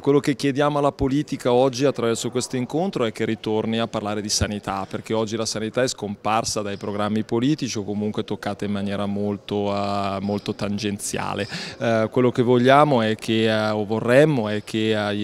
Quello che chiediamo alla politica oggi attraverso questo incontro è che ritorni a parlare di sanità, perché oggi la sanità è scomparsa dai programmi politici o comunque toccata in maniera molto, uh, molto tangenziale. Uh, quello che vogliamo è che, uh, o vorremmo è che il,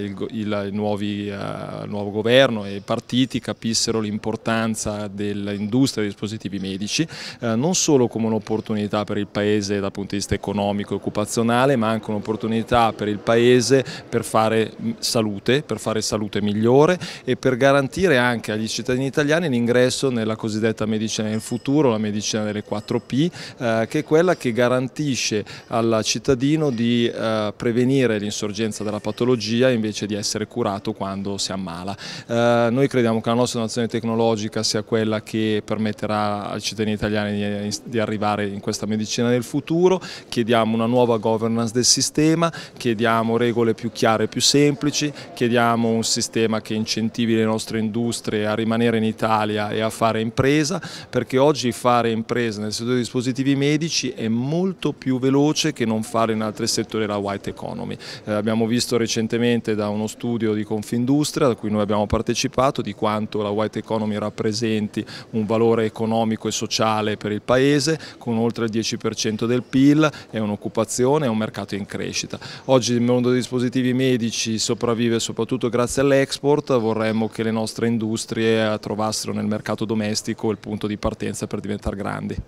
il, il, nuovi, il, nuovo governo e i partiti capissero l'importanza dell'industria dei dispositivi medici, non solo come un'opportunità per il Paese dal punto di vista economico e occupazionale, ma anche un'opportunità per il Paese per fare salute, per fare salute migliore e per garantire anche agli cittadini italiani l'ingresso nella cosiddetta medicina del futuro, la medicina delle 4P, eh, che è quella che garantisce al cittadino di eh, prevenire l'insorgenza della patologia invece di essere curato quando si ammala. Eh, noi crediamo che la nostra innovazione tecnologica sia quella che permetterà ai cittadini italiani di, di arrivare in questa medicina del futuro, chiediamo una nuova governance del sistema, chiediamo regole più chiare chiare e più semplici, chiediamo un sistema che incentivi le nostre industrie a rimanere in Italia e a fare impresa, perché oggi fare impresa nel settore dei dispositivi medici è molto più veloce che non fare in altri settori la white economy. Eh, abbiamo visto recentemente da uno studio di Confindustria, da cui noi abbiamo partecipato, di quanto la white economy rappresenti un valore economico e sociale per il Paese, con oltre il 10% del PIL, è un'occupazione, è un mercato in crescita. Oggi il mondo dei dispositivi medici sopravvive soprattutto grazie all'export, vorremmo che le nostre industrie trovassero nel mercato domestico il punto di partenza per diventare grandi.